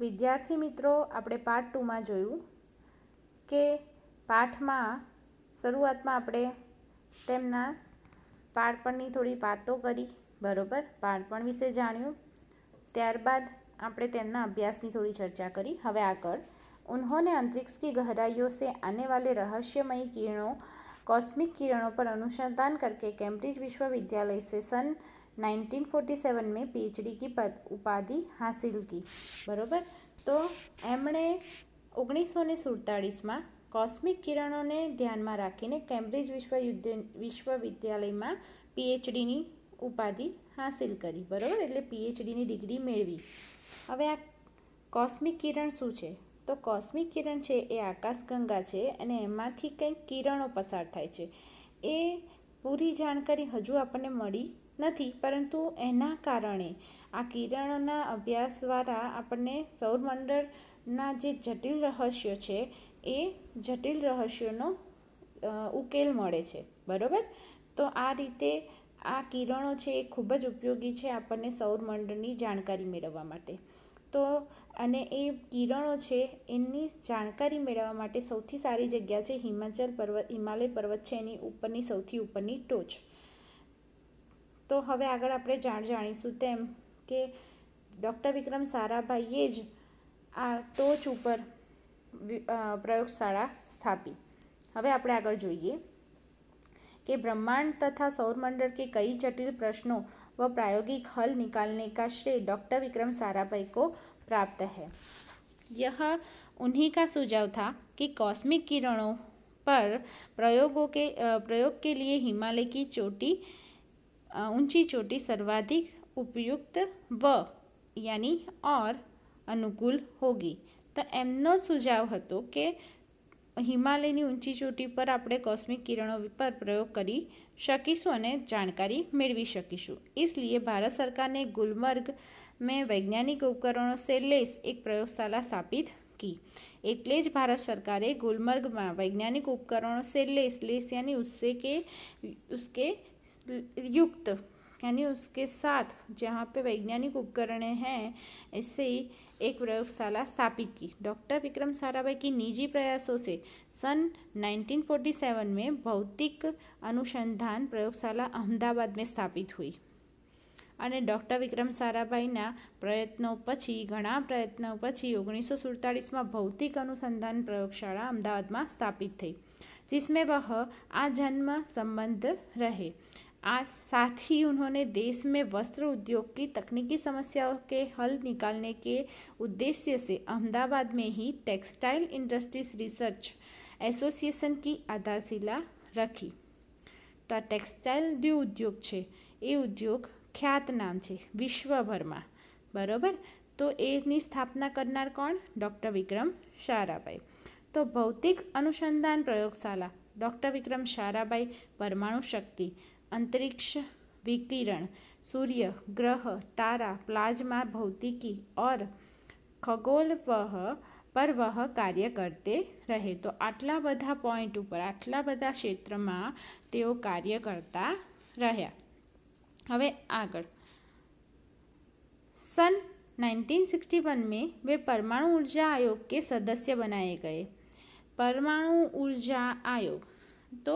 વિદ્યાર્થી મિત્રો આપણે પાર્ટ ટુમાં જોયું કે પાઠમાં શરૂઆતમાં આપણે તેમના બાળપણની થોડી વાતો કરી બરાબર બાળપણ વિશે જાણ્યું ત્યારબાદ આપણે તેમના અભ્યાસની થોડી ચર્ચા કરી હવે આગળ ઉન્હોને अंतरिक्ष की गहराइयों से आने वाले रहस्यमयी કિરણો कॉस्मिक किरणों पर अनुसंधान करके कैम्ब्रिज विश्वविद्यालय से सन 1947 में પીએચડી કી પદ ઉપાધિ હાસિલ કી બરોબર તો એમણે ઓગણીસો ને સુડતાળીસમાં કોસ્મિક કિરણોને ધ્યાનમાં રાખીને કેમ્બ્રિજ વિશ્વયુદ્ધ વિશ્વવિદ્યાલયમાં પીએચડીની ઉપાધિ હાસિલ કરી બરાબર એટલે પીએચડીની ડિગ્રી મેળવી હવે આ કોસ્મિક કિરણ શું છે તો કોસ્મિક કિરણ છે એ આકાશગંગા છે અને એમાંથી કંઈક કિરણો પસાર થાય છે એ પૂરી જાણકારી હજુ આપણને મળી નથી પરંતુ એના કારણે આ કિરણોના અભ્યાસ દ્વારા આપણને સૌરમંડળના જે જટિલ રહસ્યો છે એ જટિલ રહસ્યોનો ઉકેલ મળે છે બરાબર તો આ રીતે આ કિરણો છે એ ખૂબ જ ઉપયોગી છે આપણને સૌરમંડળની જાણકારી મેળવવા માટે તો અને એ કિરણો છે એની જાણકારી મેળવવા માટે સૌથી સારી જગ્યા છે હિમાચલ પર્વત હિમાલય પર્વત છે એની ઉપરની સૌથી ઉપરની ટોચ तो हमें आग आप जाम के डॉक्टर विक्रम साराभाए ज आ टोच पर प्रयोगशाला स्थापी हम आप आग जो कि ब्रह्मांड तथा सौरमंडल के कई जटिल प्रश्नों व प्रायोगिक हल निकालने का श्रेय डॉक्टर विक्रम सारा भाई को प्राप्त है यह उन्हीं का सुझाव था कि कॉस्मिक किरणों पर प्रयोगों के प्रयोग के लिए हिमालय की चोटी ઊંચી ચોટી सर्वाधिक ઉપયુક્ત વ یعنی ઓર અનુકુલ hogi તો એમનો સુજાવ હતો કે હિમાલયની ઊંચી ચોટી પર આપણે કોસ્મિક કિરણો વિપર પ્રયોગ કરી શકીશું અને જાણકારી મેળવી શકીશું એટલે ભારત સરકારે ગુલમર્ગ મે વૈજ્ઞાનિક ઉપકરણો સેલેસ એક પ્રયોગશાળા સ્થાપિત કી એટલે જ ભારત સરકારે ગુલમર્ગ માં વૈજ્ઞાનિક ઉપકરણો સેલેસ લેસ એની ઉદ્દેશ્ય કે ઉસકે युक्त यानी उसके साथ जहाँ पे वैज्ञानिक उपकरण हैं इससे एक प्रयोगशाला स्थापित की डॉक्टर विक्रम साराभाई की निजी प्रयासों से सन 1947 में भौतिक अनुसंधान प्रयोगशाला अहमदाबाद में स्थापित हुई अने डॉक्टर विक्रम અને ડૉક્ટર વિક્રમ સારાભાઈના પ્રયત્નો પછી ओगनीस सौ सुड़तालीस में भौतिक अनुसंधान प्रयोगशाला अहमदाबाद में स्थापित थी जिसमें वह आजन्म संबंध रहे आज साथ ही उन्होंने देश में वस्त्र उद्योग की तकनीकी समस्याओं के हल निकालने के उद्देश्य से अहमदाबाद में ही टेक्सटाइल इंडस्ट्रीज रिसर्च एसोसिएशन की आधारशिला रखी तो टेक्सटाइल जो उद्योग है ये उद्योग ख्यात नाम है विश्वभर में बराबर तो ये स्थापना करना कौन डॉक्टर विक्रम સારાભાઈ तो भौतिक अनुसंधान प्रयोगशाला डॉक्टर विक्रम शाराबाई परमाणु शक्ति अंतरिक्ष विकिरण सूर्य ग्रह तारा प्लाज्मा भौतिकी और खगोल वह पर वह कार्य करते रहे तो आटला बढ़ा पॉइंट पर आटला बढ़ा क्षेत्र में कार्य करता रह हमें आग सन नाइनटीन सिक्सटी वन में वे परमाणु ऊर्जा आयोग के सदस्य बनाए गए પરમાણુ ઉર્જા આયોગ તો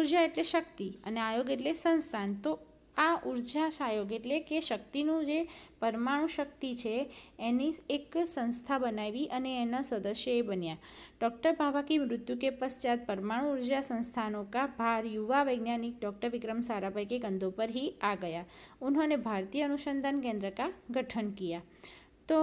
ઉર્જા એટલે શક્તિ અને આયોગ એટલે સંસ્થાન તો આ ઉર્જાશ આયોગ એટલે કે શક્તિ નું જે પરમાણુ શક્તિ છે એની એક સંસ્થા બનાવી અને એના સદસ્ય એ બન્યા ડોક્ટર પાપાકી મૃત્યુ કે पश्चात પરમાણુ ઉર્જા સંસ્થાઓ કા ભાર યુવા વૈજ્ઞાનિક ડોક્ટર વિક્રમ સારાભાઈ કે ગંધો પર હી આ ગયા તેમણે ભારતીય અનુસંધાન કેન્દ્ર કા ગઠન કિયા તો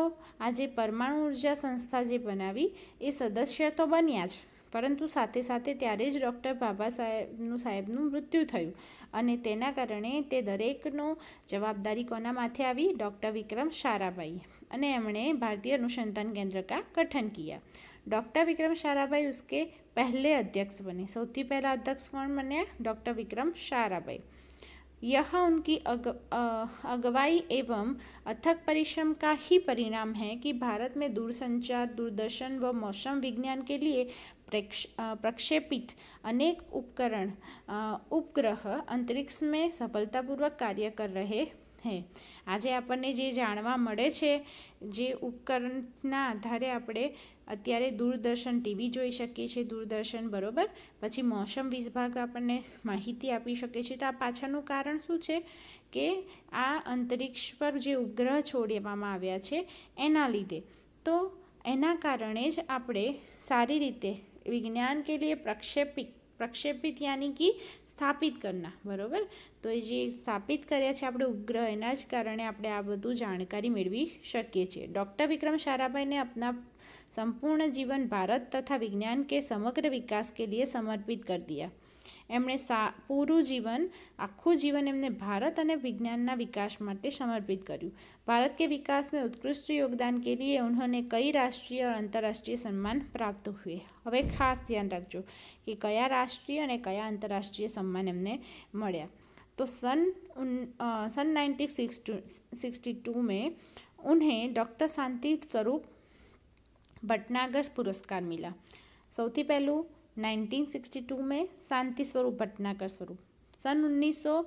આજે પરમાણુ ઉર્જા સંસ્થા જે બનાવી એ સદસ્ય તો બન્યા જ પરંતુ સાથે સાથે ત્યારે જ ડૉક્ટર બાબા સાહેબનું સાહેબનું મૃત્યુ થયું અને તેના કારણે તે દરેકનો જવાબદારી કોના માથે આવી ડૉક્ટર વિક્રમ શારાભાઈ અને એમણે ભારતીય અનુસંધાન કેન્દ્ર કા ગઠન કિયા ડૉક્ટર વિક્રમ શારાભાઈ ઉસકે પહેલે અધ્યક્ષ બને સૌથી પહેલાં અધ્યક્ષ કોણ બન્યા ડૉક્ટર વિક્રમ શારાભાઈ यह उनकी अग, अगवाई एवं अथक परिश्रम का ही परिणाम है कि भारत में दूरसंचार दूरदर्शन व मौसम विज्ञान के लिए प्रक्षेपित अनेक उपकरण उपग्रह अंतरिक्ष में सफलतापूर्वक कार्य कर रहे હે આજે આપણને જે જાણવા મળે છે જે ઉપકરણના આધારે આપણે અત્યારે દૂરદર્શન ટીવી જોઈ શકીએ છીએ દૂરદર્શન બરાબર પછી મોસમ વિભાગ આપણને માહિતી આપી શકે છે તો આ પાછળનું કારણ શું છે કે આ અંતરિક્ષ પર જે ઉપગ્રહ છોડવામાં આવ્યા છે એના લીધે તો એના કારણે જ આપણે સારી રીતે વિજ્ઞાન કે લીએ પ્રક્ષેપિત પ્રક્ષેપિત યાની કે સ્થાપિત કરના બરાબર તો એ જે સ્થાપિત કર્યા છે આપણે ઉપગ્રહ એના જ કારણે આપણે આ બધું જાણકારી મેળવી શકીએ છીએ ડૉક્ટર વિક્રમ સારાભાઈને આપના સંપૂર્ણ જીवन भारत तथा विज्ञान के समग्र विकास के लिए समर्पित कर दिया એમણે આ પૂરું જીવન આખું જીવન એમણે ભારત અને વિજ્ઞાનના વિકાસ માટે સમર્પિત કર્યું ભારત કે વિકાસ મે ઉત્કૃષ્ટ યોગદાન કે લિયે ઉનહોને કઈ રાષ્ટ્રીય અને આંતરરાષ્ટ્રીય સન્માન પ્રાપ્ત હુએ હવે ખાસ ધ્યાન રખજો કે કયા રાષ્ટ્રીય અને કયા આંતરરાષ્ટ્રીય સન્માન એમણે મળ્યા તો સન સન 1962 મે ઉનહે ડોક્ટર શાંતિ સ્વરૂપ બટનાગસ પુરસ્કાર મિલા સૌથી પહેલું 1962 में शांति स्वरूप भटनाकर स्वरूप सन 1900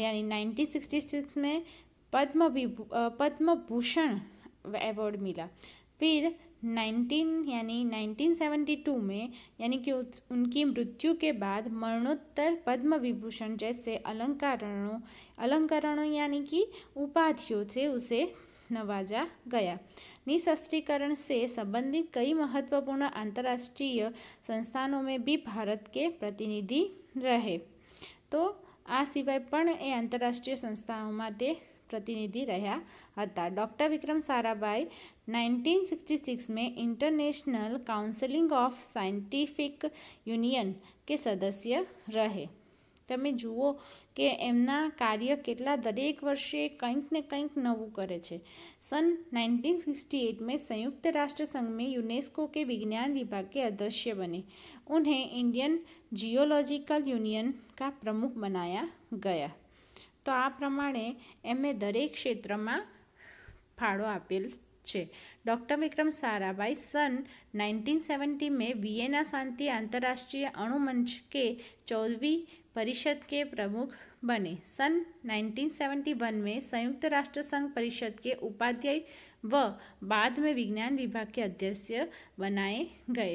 यानी 1966 में पद्म पद्म भूषण अवार्ड मिला फिर 19 यानी 1972 में यानी कि उनकी मृत्यु के बाद मरणोत्तर पद्म विभूषण जैसे अलंकरणों अलंकरणों यानी कि उपाधियों से उसे नवाजा गया निशस्त्रीकरण से संबंधित कई महत्वपूर्ण अंतर्राष्ट्रीय संस्थानों में भी भारत के प्रतिनिधि रहे तो આ સિવાય પણ संस्थाओं में સંસ્થાઓમાં તે प्रतिनिधि रहा था डॉक्टर विक्रम साराभाई सिक्स में international counselling of scientific union के सदस्य रहे તમે જુઓ કે એમના કાર્ય કેટલા દરેક વર્ષે કંઈક ને કંઈક નવું કરે છે સન નાઇન્ટીન સિક્સટી एट में संयुक्त राष्ट्र संघ में यूनेस्को के विज्ञान विभाग के अध्यक्ष बने उन्हें इंडियन जियोलॉजिकल यूनियन का प्रमुख बनाया તો આ પ્રમાણે એમણે દરેક ક્ષેત્રમાં ફાળો આપેલ છે ડૉક્ટર વિક્રમ સારાભાઈ સન નાઇન્ટીન સેવન્ટી મેં વિયેના શાંતિ આંતરરાષ્ટ્રીય અણુમંચ કે ચૌદવી परिषद के प्रमुख बने सन 1971 में संयुक्त राष्ट्र संघ परिषद के उपाध्याय व बाद में विज्ञान विभाग के अध्यक्ष बनाए गए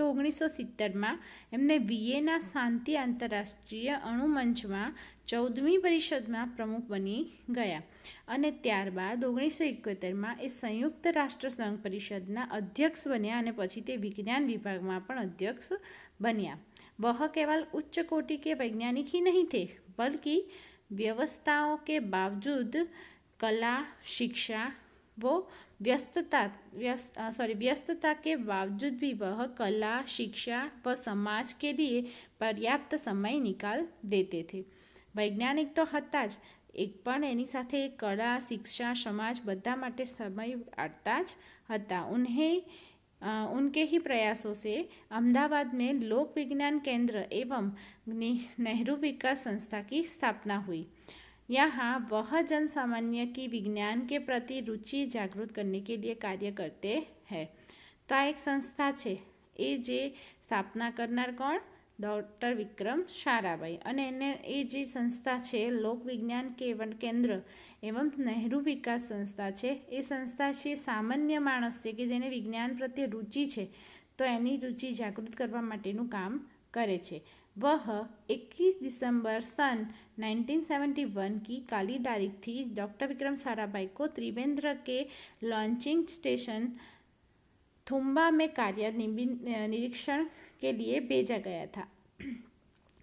તો ઓગણીસો સિત્તેરમાં એમને વિયેના શાંતિ આંતરરાષ્ટ્રીય અણુમંચમાં ચૌદમી પરિષદમાં પ્રમુખ બની ગયા અને ત્યારબાદ ઓગણીસો એકોતેરમાં એ સંયુક્ત રાષ્ટ્ર સંઘ પરિષદના અધ્યક્ષ બન્યા અને પછી તે વિજ્ઞાન વિભાગમાં પણ અધ્યક્ષ બન્યા वह केवल उच्च कोटि के वैज्ञानिक ही नहीं थे बल्कि व्यवस्थाओं के बावजूद कला शिक्षा वो व्यस्तता व्यस्त सॉरी व्यस्तता के बावजूद भी वह कला शिक्षा व समाज के लिए पर्याप्त समय निकाल देते थे वैज्ञानिक तो હતા ज એક પણ એની સાથે કળા શિક્ષા સમાજ બધા માટે સમય કાઢતા उनके ही प्रयासों से अहमदाबाद में लोक विज्ञान केंद्र एवं नेहरू विकास संस्था की स्थापना हुई यहाँ वह जन सामान्य की विज्ञान के प्रति रुचि जागृत करने के लिए कार्य करते हैं तो एक संस्था સંસ્થા છે स्थापना करना कौन ડૉક્ટર વિક્રમ સારાભાઈ અને એને એ જે સંસ્થા છે લોકવિજ્ઞાન કેવન કેન્દ્ર એવમ નહેરુ વિકાસ સંસ્થા છે એ સંસ્થા છે સામાન્ય માણસ છે કે જેને વિજ્ઞાન પ્રત્યે રુચિ છે તો એની રુચિ જાગૃત કરવા માટેનું કામ કરે છે વહ એકવીસ ડિસેમ્બર સન નાઇન્ટીન સેવન્ટી વન કી કાલી थी ડૉક્ટર વિક્રમ સારાભાઈ કો ત્રિવેન્દ્ર કે લોન્ચિંગ સ્ટેશન થુંબા મેં કાર્ય નિરીક્ષણ के लिए भेजा गया था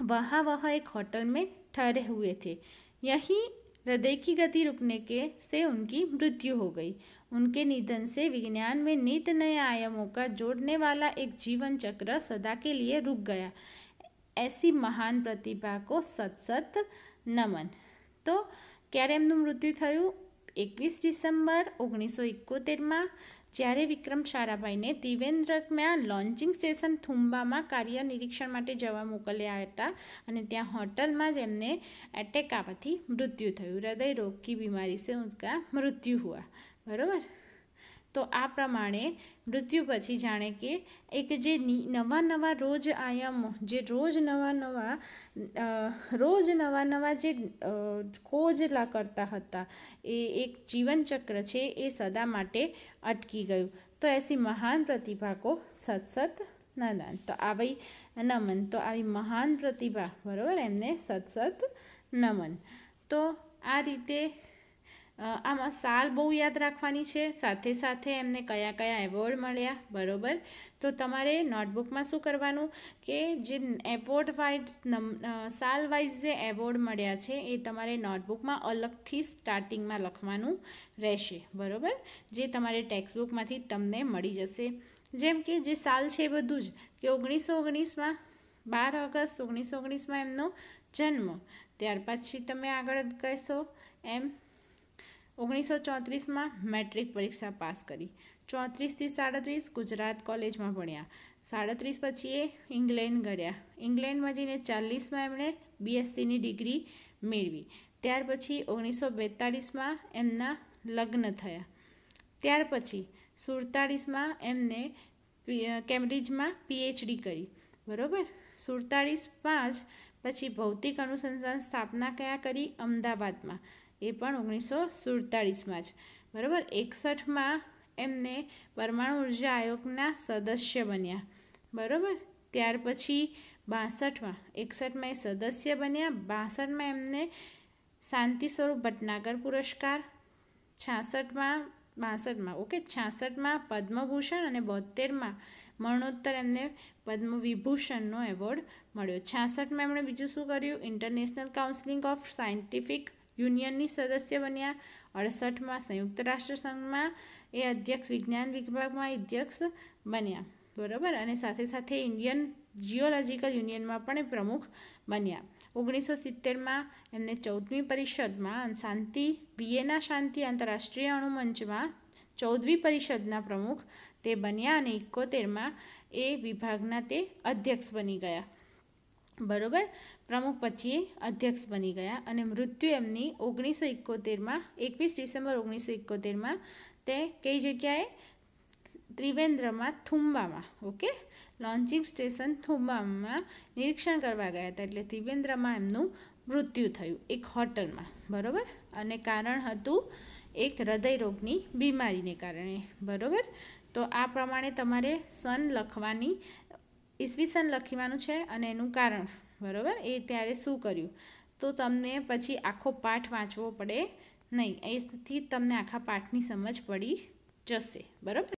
वहाँ वह एक होटल में ठहरे हुए थे यहीं हृदय की गति रुकने के से उनकी मृत्यु हो गई उनके निधन से विज्ञान में नित नए आयामों का जोड़ने वाला एक जीवन चक्र सदा के लिए रुक गया ऐसी महान प्रतिभा को सत सत नमन तो તો ક્યારે એમનું મૃત્યુ થયું એકવીસ ડિસેમ્બર इकोतेर में જ્યારે વિક્રમ સારાભાઈને ત્રિવેન્દ્રકમાં લોન્ચિંગ સ્ટેશન થુંબામાં કાર્ય નિરીક્ષણ માટે જવા મોકલ્યા હતા અને ત્યાં હોટલમાં જ એમને એટેક આવવાથી મૃત્યુ થયું હૃદય રોગ કી બીમારી સે ઉનકા મૃત્યુ હુઆ બરાબર તો આ પ્રમાણે મૃત્યુ પછી જાણે કે એક જે નવા નવા રોજ આયાજે રોજ નવા નવા રોજ નવા નવા જે કોજલા કરતા હતા એ એક જીવન ચક્ર છે એ સદા માટે અટકી ગયું તો એસી મહાન પ્રતિભા કો સત્સત નમન તો આ વિ નમન તો આ વિ મહાન પ્રતિભા બરોબર એમને સત્સત નમન તો આ રીતે આમાં સાલ બહુ યાદ રાખવાની છે સાથે સાથે એમને કયા કયા એવોર્ડ મળ્યા બરાબર તો તમારે નોટબુકમાં શું કરવાનું કે જે એવોર્ડ વાઇઝ સાલ વાઇઝ જે એવોર્ડ મળ્યા છે એ તમારે નોટબુકમાં અલગથી સ્ટાર્ટિંગમાં લખવાનું રહેશે બરાબર જે તમારે ટેક્સ્ટબુકમાંથી તમને મળી જશે જેમ કે જે સાલ છે એ બધું જ કે ઓગણીસો ઓગણીસમાં બાર ઓગસ્ટ ઓગણીસો ઓગણીસમાં એમનો જન્મ ત્યાર પછી તમે આગળ કહેશો એમ ઓગણીસો ચોત્રીસમાં મેટ્રિક પરીક્ષા પાસ કરી ચોત્રીસથી સાડત્રીસ ગુજરાત કોલેજમાં ભણ્યા સાડત્રીસ પછી એ ઇંગ્લેન્ડ ગયા ઇંગ્લેન્ડમાં જઈને ચાલીસમાં એમણે બીએસસીની ડિગ્રી મેળવી ત્યાર પછી ઓગણીસો બેતાળીસમાં એમના લગ્ન થયા ત્યાર પછી સુડતાળીસમાં એમને કેમ્બ્રિજમાં પીએચડી કરી બરોબર સુડતાળીસમાં જ પછી ભૌતિક અનુસંધાન સ્થાપના કયા કરી અમદાવાદમાં એ પણ ઓગણીસો સુડતાળીસમાં જ બરાબર એકસઠમાં એમને પરમાણુ ઉર્જા આયોગના સદસ્ય બન્યા બરાબર ત્યાર પછી બાસઠમાં એકસઠમાં એ સદસ્ય બન્યા બાસઠમાં એમને શાંતિ સ્વરૂપ ભટનાગર પુરસ્કાર છાસઠમાં બાસઠમાં ઓકે છાસઠમાં પદ્મભૂષણ અને બોતેરમાં મરણોત્તર એમને પદ્મવિભૂષણનો એવોર્ડ મળ્યો છાસઠમાં એમણે બીજું શું કર્યું ઇન્ટરનેશનલ કાઉન્સિલિંગ ઓફ સાયન્ટિફિક યુનિયનની સદસ્ય બન્યા અડસઠમાં સંયુક્ત રાષ્ટ્રસંઘમાં એ અધ્યક્ષ વિજ્ઞાન વિભાગમાં અધ્યક્ષ બન્યા બરાબર અને સાથે સાથે ઇન્ડિયન જીઓલોજીકલ યુનિયનમાં પણ એ પ્રમુખ બન્યા ઓગણીસો સિત્તેરમાં એમને ચૌદમી પરિષદમાં શાંતિ વિયેના શાંતિ આંતરરાષ્ટ્રીય અણુમંચમાં ચૌદમી પરિષદના પ્રમુખ તે બન્યા અને એકોતેરમાં એ વિભાગના તે અધ્યક્ષ બની ગયા બરોબર પ્રમુખ પછી અધ્યક્ષ બની ગયા અને મૃત્યુ એમની ઓગણીસો એકોતેરમાં એકવીસ ડિસેમ્બર ઓગણીસો એકોતેરમાં તે કઈ જગ્યાએ ત્રિવેન્દ્રમાં થુંબામાં ઓકે લોન્ચિંગ સ્ટેશન થુંબામાં નિરીક્ષણ કરવા ગયા હતા એટલે ત્રિવેન્દ્રમાં એમનું મૃત્યુ થયું એક હોટલમાં બરોબર અને કારણ હતું એક હૃદયરોગની બીમારીને કારણે બરોબર તો આ પ્રમાણે તમારે સન લખવાની ઈસવીસન લખવાનું છે અને એનું કારણ બરાબર એ ત્યારે શું કર્યું તો તમને પછી આખો પાઠ વાંચવો પડે નહીં એથી તમને આખા પાઠની સમજ પડી જશે બરાબર